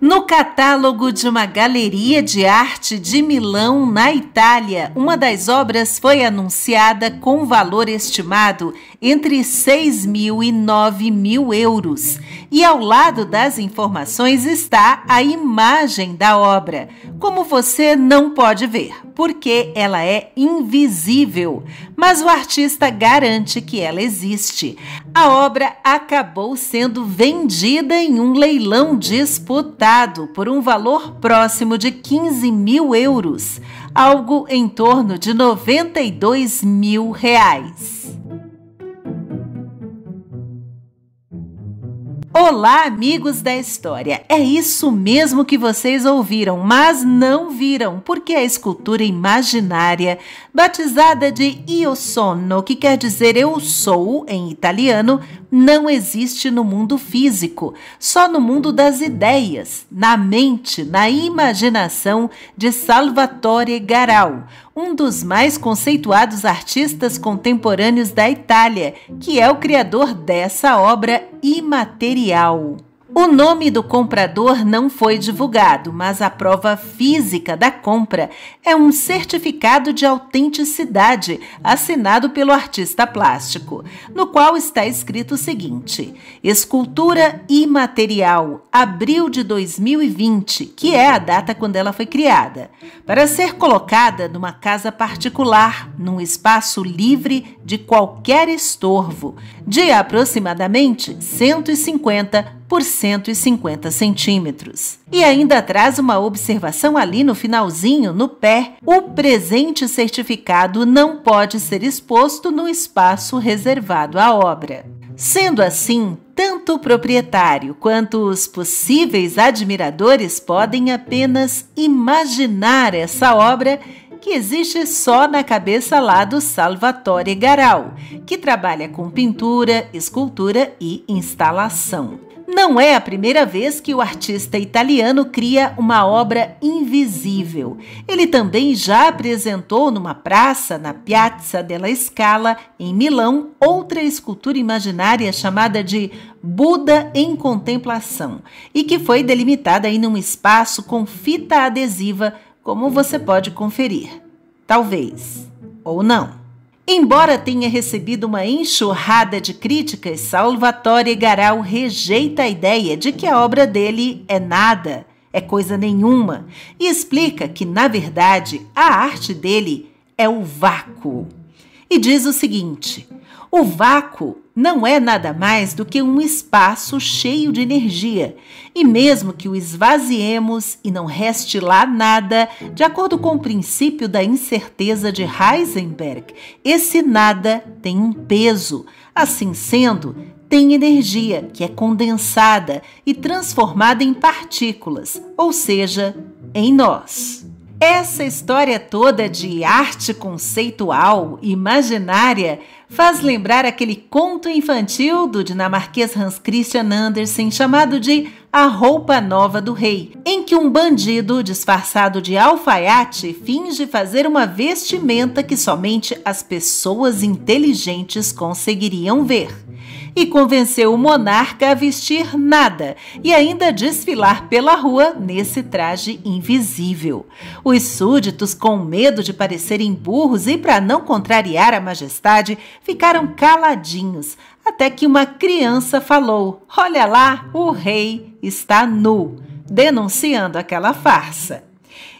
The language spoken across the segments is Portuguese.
No catálogo de uma galeria de arte de Milão, na Itália, uma das obras foi anunciada com valor estimado entre 6 mil e 9 mil euros. E ao lado das informações está a imagem da obra, como você não pode ver, porque ela é invisível. Mas o artista garante que ela existe a obra acabou sendo vendida em um leilão disputado por um valor próximo de 15 mil euros, algo em torno de 92 mil reais. Olá, amigos da história! É isso mesmo que vocês ouviram, mas não viram, porque a é escultura imaginária, batizada de Io sono, que quer dizer eu sou em italiano, não existe no mundo físico, só no mundo das ideias, na mente, na imaginação de Salvatore Garau, um dos mais conceituados artistas contemporâneos da Itália, que é o criador dessa obra imaterial Imperial. O nome do comprador não foi divulgado, mas a prova física da compra é um certificado de autenticidade assinado pelo artista plástico, no qual está escrito o seguinte: Escultura imaterial, abril de 2020, que é a data quando ela foi criada, para ser colocada numa casa particular, num espaço livre de qualquer estorvo, de aproximadamente 150 por 150 centímetros. E ainda traz uma observação ali no finalzinho, no pé: o presente certificado não pode ser exposto no espaço reservado à obra. Sendo assim, tanto o proprietário quanto os possíveis admiradores podem apenas imaginar essa obra que existe só na cabeça lá do Salvatore Garal, que trabalha com pintura, escultura e instalação. Não é a primeira vez que o artista italiano cria uma obra invisível. Ele também já apresentou numa praça, na Piazza della Scala, em Milão, outra escultura imaginária chamada de Buda em Contemplação, e que foi delimitada em um espaço com fita adesiva, como você pode conferir. Talvez ou não. Embora tenha recebido uma enxurrada de críticas, Salvatore Garau rejeita a ideia de que a obra dele é nada, é coisa nenhuma, e explica que, na verdade, a arte dele é o vácuo. E diz o seguinte: o vácuo não é nada mais do que um espaço cheio de energia, e mesmo que o esvaziemos e não reste lá nada, de acordo com o princípio da incerteza de Heisenberg, esse nada tem um peso. Assim sendo, tem energia que é condensada e transformada em partículas, ou seja, em nós. Essa história toda de arte conceitual, imaginária, faz lembrar aquele conto infantil do dinamarquês Hans Christian Andersen chamado de A Roupa Nova do Rei, em que um bandido disfarçado de alfaiate finge fazer uma vestimenta que somente as pessoas inteligentes conseguiriam ver e convenceu o monarca a vestir nada e ainda desfilar pela rua nesse traje invisível. Os súditos, com medo de parecerem burros e para não contrariar a majestade, ficaram caladinhos, até que uma criança falou: Olha lá, o rei está nu, denunciando aquela farsa.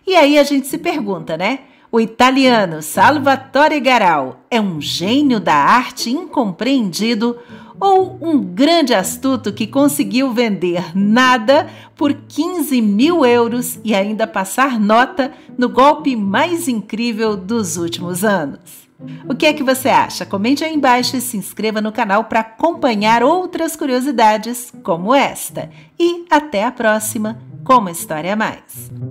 E aí a gente se pergunta, né? O italiano Salvatore Garal é um gênio da arte incompreendido ou um grande astuto que conseguiu vender nada por 15 mil euros e ainda passar nota no golpe mais incrível dos últimos anos? O que é que você acha? Comente aí embaixo e se inscreva no canal para acompanhar outras curiosidades como esta. E até a próxima com uma história a mais.